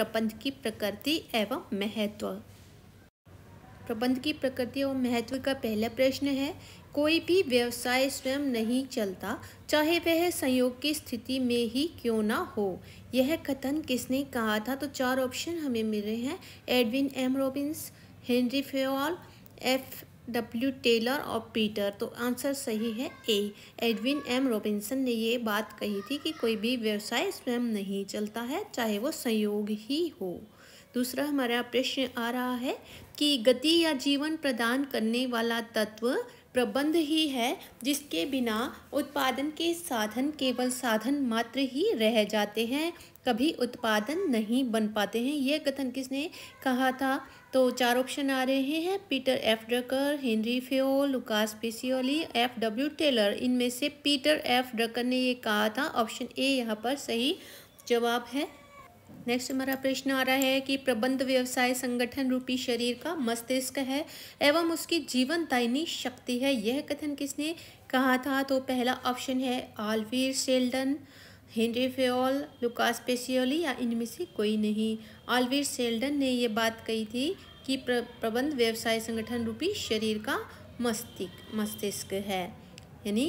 प्रबंध की प्रकृति एवं महत्व प्रबंध की प्रकृति और महत्व का पहला प्रश्न है कोई भी व्यवसाय स्वयं नहीं चलता चाहे वह संयोग की स्थिति में ही क्यों ना हो यह कथन किसने कहा था तो चार ऑप्शन हमें मिल रहे हैं Edwin M Robbins Henri Fayol F W Taylor और पीटर तो आंसर सही है ए एडविन एम रॉबिन्सन ने ये बात कही थी कि कोई भी व्यवसाय स्वयं नहीं चलता है चाहे वो संयोग ही हो दूसरा हमारा प्रश्न आ रहा है कि गति या जीवन प्रदान करने वाला तत्व प्रबंध ही है जिसके बिना उत्पादन के साधन केवल साधन मात्र ही रह जाते हैं कभी उत्पादन नहीं बन पाते हैं यह कथन किसने कहा था तो चार ऑप्शन आ रहे हैं Peter F Drucker Henri Fayol Lucas Pacioli F W Taylor इनमें से पीटर एफ ड्रकर ने ये कहा था ऑप्शन ए यहाँ पर सही जवाब है नेक्स्ट हमारा प्रश्न आ रहा है कि प्रबंध व्यवसाय संगठन रूपी शरीर का मस्तिष्क है एवं उसकी जीवन दायनी शक्ति है यह कथन किसने कहा था तो पहला ऑप्शन है Oliver Sheldon Henri Fayol Lucas Pacioli या इनमें से कोई नहीं आलवीर सेल्डन ने ये बात कही थी कि प्रबंध व्यवसाय संगठन रूपी शरीर का मस्तिष्क मस्तिष्क है यानी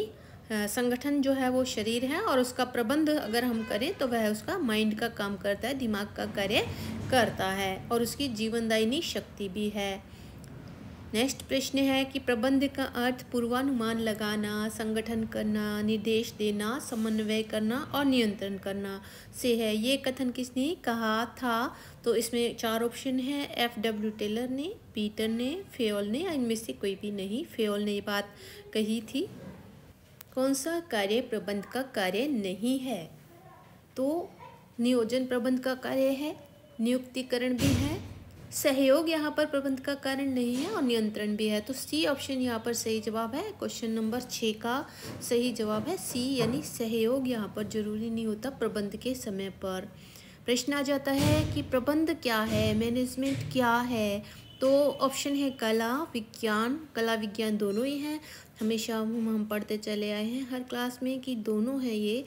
संगठन जो है वो शरीर है और उसका प्रबंध अगर हम करें तो वह उसका माइंड का काम करता है दिमाग का कार्य करता है और उसकी जीवनदायिनी शक्ति भी है नेक्स्ट प्रश्न है कि प्रबंध का अर्थ पूर्वानुमान लगाना संगठन करना निर्देश देना समन्वय करना और नियंत्रण करना से है ये कथन किसने कहा था तो इसमें चार ऑप्शन है एफ डब्ल्यू टेलर ने पीटर ने फेओल ने इनमें से कोई भी नहीं फेओल ने ये बात कही थी कौन सा कार्य प्रबंध का कार्य नहीं है तो नियोजन प्रबंध का कार्य है नियुक्तिकरण भी है सहयोग यहाँ पर प्रबंध का कारण नहीं है और नियंत्रण भी है तो सी ऑप्शन यहाँ पर सही जवाब है क्वेश्चन नंबर छः का सही जवाब है सी यानी सहयोग यहाँ पर जरूरी नहीं होता प्रबंध के समय पर प्रश्न आ जाता है कि प्रबंध क्या है मैनेजमेंट क्या है तो ऑप्शन है कला विज्ञान कला विज्ञान दोनों ही हैं हमेशा हम पढ़ते चले आए हैं हर क्लास में कि दोनों है ये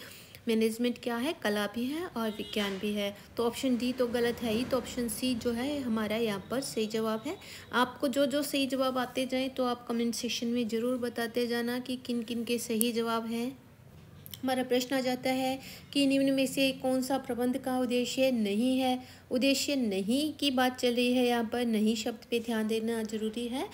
मैनेजमेंट क्या है कला भी है और विज्ञान भी है तो ऑप्शन डी तो गलत है ही तो ऑप्शन सी जो है हमारा यहाँ पर सही जवाब है आपको जो जो सही जवाब आते जाएँ तो आप कमेंट सेक्शन में ज़रूर बताते जाना कि किन किन के सही जवाब हैं हमारा प्रश्न आ जाता है कि निम्न में से कौन सा प्रबंध का उद्देश्य नहीं है उद्देश्य नहीं की बात चल रही है यहाँ पर नहीं शब्द पे ध्यान देना जरूरी है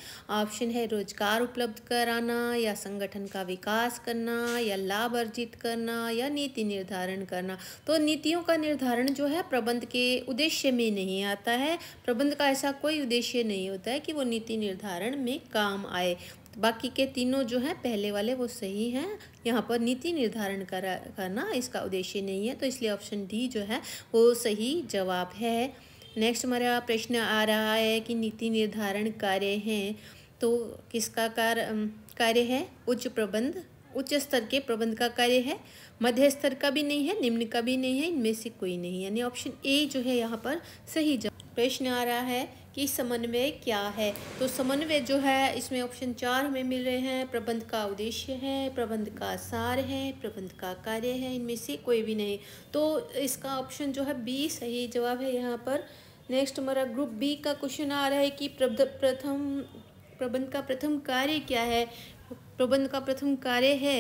ऑप्शन है रोजगार उपलब्ध कराना या संगठन का विकास करना या लाभ अर्जित करना या नीति निर्धारण करना तो नीतियों का निर्धारण जो है प्रबंध के उद्देश्य में नहीं आता है प्रबंध का ऐसा कोई उद्देश्य नहीं होता है कि वो नीति निर्धारण में काम आए बाकी के तीनों जो हैं पहले वाले वो सही हैं यहाँ पर नीति निर्धारण करा करना इसका उद्देश्य नहीं है तो इसलिए ऑप्शन डी जो है वो सही जवाब है नेक्स्ट हमारा प्रश्न आ रहा है कि नीति निर्धारण कार्य हैं तो किसका कार कार्य है उच्च प्रबंध उच्च स्तर के प्रबंध का कार्य है मध्य स्तर का भी नहीं है निम्न का भी नहीं है इनमें से कोई नहीं यानी ऑप्शन ए जो है यहाँ पर सही जवाब प्रश्न आ रहा है कि समन्वय क्या है तो समन्वय जो है इसमें ऑप्शन चार हमें मिल रहे हैं प्रबंध का उद्देश्य है प्रबंध का सार है प्रबंध का कार्य है इनमें से कोई भी नहीं तो इसका ऑप्शन जो है बी सही जवाब है यहाँ पर नेक्स्ट हमारा ग्रुप बी का क्वेश्चन आ रहा है कि प्रथम प्रबंध का प्रथम कार्य क्या है प्रबंध का प्रथम कार्य है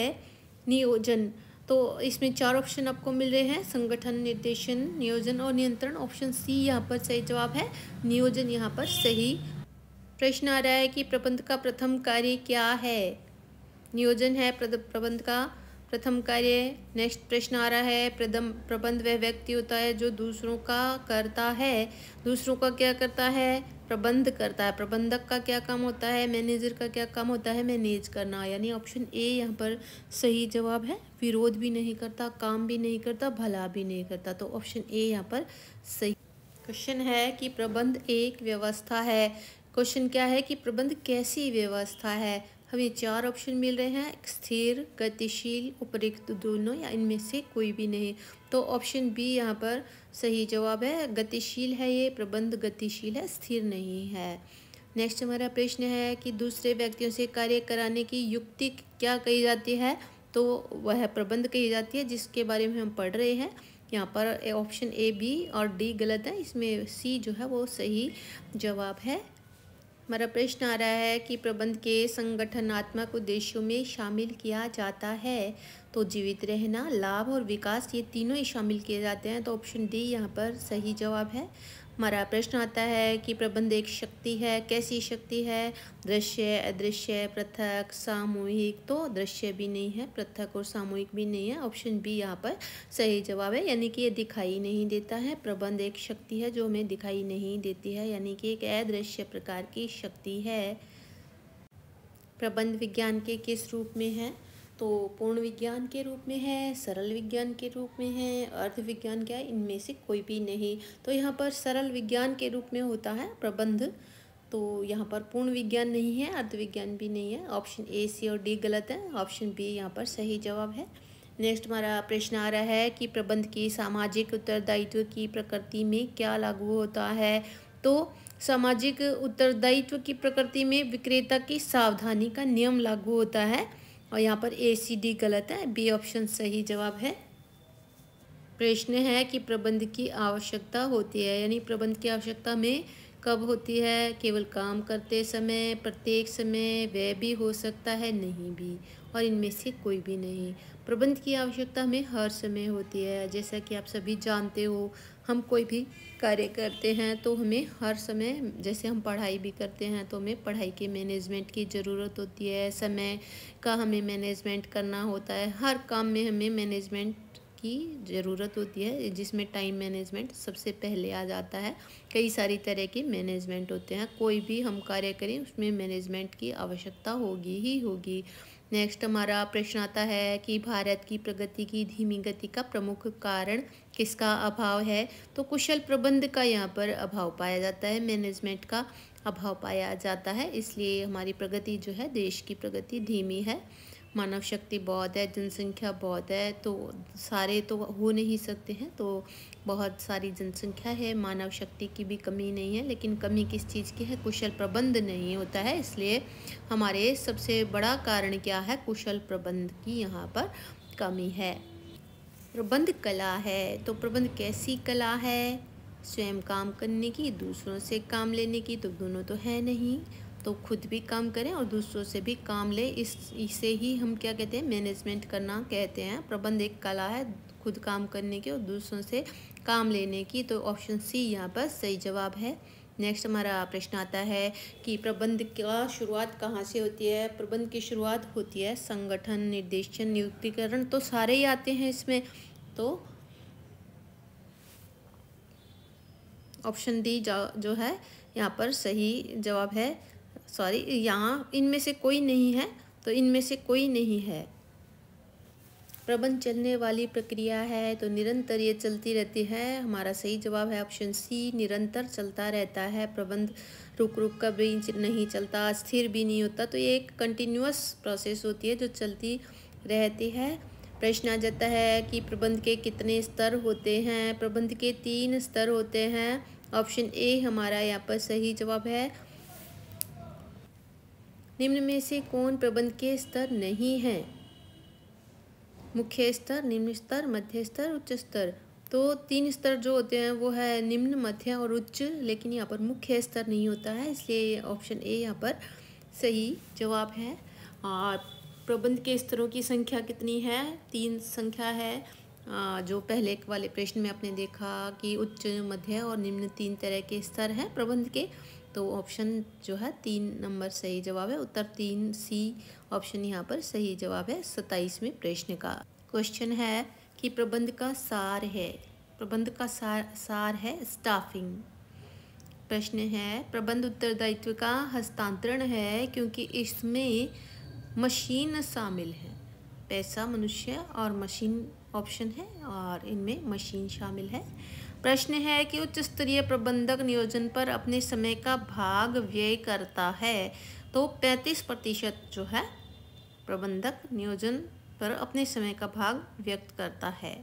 नियोजन तो इसमें चार ऑप्शन आपको मिल रहे हैं संगठन निर्देशन नियोजन और नियंत्रण ऑप्शन सी यहाँ पर सही जवाब है नियोजन यहाँ पर सही प्रश्न आ रहा है कि प्रबंध का प्रथम कार्य क्या है नियोजन है प्रबंध का प्रथम कार्य नेक्स्ट प्रश्न आ रहा है प्रदम प्रबंध वह व्यक्ति होता है जो दूसरों का करता है दूसरों का क्या करता है प्रबंध करता है प्रबंधक का क्या काम होता है मैनेजर का क्या काम होता है मैनेज करना यानी ऑप्शन ए यहाँ पर सही जवाब है विरोध भी नहीं करता काम भी नहीं करता भला भी नहीं करता तो ऑप्शन ए यहाँ पर सही क्वेश्चन है कि प्रबंध एक व्यवस्था है क्वेश्चन क्या है कि प्रबंध कैसी व्यवस्था है हमें चार ऑप्शन मिल रहे हैं स्थिर गतिशील उपरिक्त दोनों या इनमें से कोई भी नहीं तो ऑप्शन बी यहाँ पर सही जवाब है गतिशील है ये प्रबंध गतिशील है स्थिर नहीं है नेक्स्ट हमारा प्रश्न है कि दूसरे व्यक्तियों से कार्य कराने की युक्ति क्या कही जाती है तो वह प्रबंध कही जाती है जिसके बारे में हम पढ़ रहे हैं यहाँ पर ऑप्शन ए बी और डी गलत है इसमें सी जो है वो सही जवाब है हमारा प्रश्न आ रहा है कि प्रबंध के संगठनात्मक उद्देश्यों में शामिल किया जाता है तो जीवित रहना लाभ और विकास ये तीनों ही शामिल किए जाते हैं तो ऑप्शन डी यहाँ पर सही जवाब है हमारा प्रश्न आता है कि प्रबंध एक शक्ति है कैसी शक्ति है दृश्य अदृश्य पृथक सामूहिक तो दृश्य भी नहीं है पृथक और सामूहिक भी नहीं है ऑप्शन बी यहाँ पर सही जवाब है यानी कि ये दिखाई नहीं देता है प्रबंध एक शक्ति है जो हमें दिखाई नहीं देती है यानी कि एक अदृश्य प्रकार की शक्ति है प्रबंध विज्ञान के किस रूप में है तो पूर्ण विज्ञान के रूप में है सरल विज्ञान के रूप में है अर्थ विज्ञान क्या है इनमें से कोई भी नहीं तो यहाँ पर सरल विज्ञान के रूप में होता है प्रबंध तो यहाँ पर पूर्ण विज्ञान नहीं है अर्थ विज्ञान भी नहीं है ऑप्शन ए सी और डी गलत है ऑप्शन बी यहाँ पर सही जवाब है नेक्स्ट हमारा प्रश्न आ रहा है कि प्रबंध की सामाजिक उत्तरदायित्व की प्रकृति में क्या लागू होता है तो सामाजिक उत्तरदायित्व की प्रकृति में विक्रेता की सावधानी का नियम लागू होता है और यहाँ पर ए सी डी गलत है बी ऑप्शन सही जवाब है प्रश्न है कि प्रबंध की आवश्यकता होती है यानी प्रबंध की आवश्यकता में कब होती है केवल काम करते समय प्रत्येक समय वह भी हो सकता है नहीं भी और इनमें से कोई भी नहीं प्रबंध की आवश्यकता हमें हर समय होती है जैसा कि आप सभी जानते हो हम कोई भी कार्य करते हैं तो हमें हर समय जैसे हम पढ़ाई भी करते हैं तो हमें पढ़ाई के मैनेजमेंट की ज़रूरत होती है समय का हमें मैनेजमेंट करना होता है हर काम में हमें मैनेजमेंट की ज़रूरत होती है जिसमें टाइम मैनेजमेंट सबसे पहले आ जाता है कई सारी तरह के मैनेजमेंट होते हैं कोई भी हम कार्य करें उसमें मैनेजमेंट की आवश्यकता होगी ही होगी नेक्स्ट हमारा प्रश्न आता है कि भारत की प्रगति की धीमी गति का प्रमुख कारण किसका अभाव है तो कुशल प्रबंध का यहाँ पर अभाव पाया जाता है मैनेजमेंट का अभाव पाया जाता है इसलिए हमारी प्रगति जो है देश की प्रगति धीमी है मानव शक्ति बहुत है जनसंख्या बहुत है तो सारे तो हो नहीं सकते हैं तो बहुत सारी जनसंख्या है मानव शक्ति की भी कमी नहीं है लेकिन कमी किस चीज़ की है कुशल प्रबंध नहीं होता है इसलिए हमारे सबसे बड़ा कारण क्या है कुशल प्रबंध की यहाँ पर कमी है प्रबंध कला है तो प्रबंध कैसी कला है स्वयं काम करने की दूसरों से काम लेने की तो दोनों तो है नहीं तो खुद भी काम करें और दूसरों से भी काम लें इस इसे ही हम क्या कहते हैं मैनेजमेंट करना कहते हैं प्रबंध एक कला है खुद काम करने की और दूसरों से काम लेने की तो ऑप्शन सी यहाँ पर सही जवाब है नेक्स्ट हमारा प्रश्न आता है कि प्रबंध का शुरुआत कहाँ से होती है प्रबंध की शुरुआत होती है संगठन निर्देशन नियुक्तिकरण तो सारे ही आते हैं इसमें तो ऑप्शन डी जो है यहाँ पर सही जवाब है सॉरी यहाँ इनमें से कोई नहीं है तो इनमें से कोई नहीं है प्रबंध चलने वाली प्रक्रिया है तो निरंतर ये चलती रहती है हमारा सही जवाब है ऑप्शन सी निरंतर चलता रहता है प्रबंध रुक रुक कर भी नहीं चलता स्थिर भी नहीं होता तो ये एक कंटिन्यूस प्रोसेस होती है जो चलती रहती है प्रश्न आ जाता है कि प्रबंध के कितने स्तर होते हैं प्रबंध के तीन स्तर होते हैं ऑप्शन ए हमारा यहाँ पर सही जवाब है निम्न में से कौन प्रबंध के स्तर नहीं है मुख्य स्तर निम्न स्तर मध्य स्तर उच्च स्तर तो तीन स्तर जो होते हैं वो है निम्न मध्य और उच्च लेकिन यहाँ पर मुख्य स्तर नहीं होता है इसलिए ऑप्शन ए यहाँ पर सही जवाब है और प्रबंध के स्तरों की संख्या कितनी है तीन संख्या है जो पहले वाले प्रश्न में आपने देखा कि उच्च मध्य और निम्न तीन तरह के स्तर हैं प्रबंध के तो ऑप्शन जो है तीन नंबर सही जवाब है उत्तर तीन सी ऑप्शन यहाँ पर सही जवाब है सत्ताईसवें प्रश्न का क्वेश्चन है कि प्रबंध का सार है प्रबंध का सार सार है स्टाफिंग प्रश्न है प्रबंध उत्तरदायित्व का हस्तांतरण है क्योंकि इसमें मशीन शामिल है पैसा मनुष्य और मशीन ऑप्शन है और इनमें मशीन शामिल है प्रश्न है कि उच्च स्तरीय प्रबंधक नियोजन पर अपने समय का भाग व्यय करता है तो 35 प्रतिशत जो है प्रबंधक नियोजन पर अपने समय का भाग व्यक्त करता है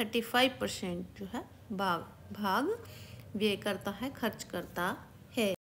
35 परसेंट जो है भाग भाग व्यय करता है खर्च करता है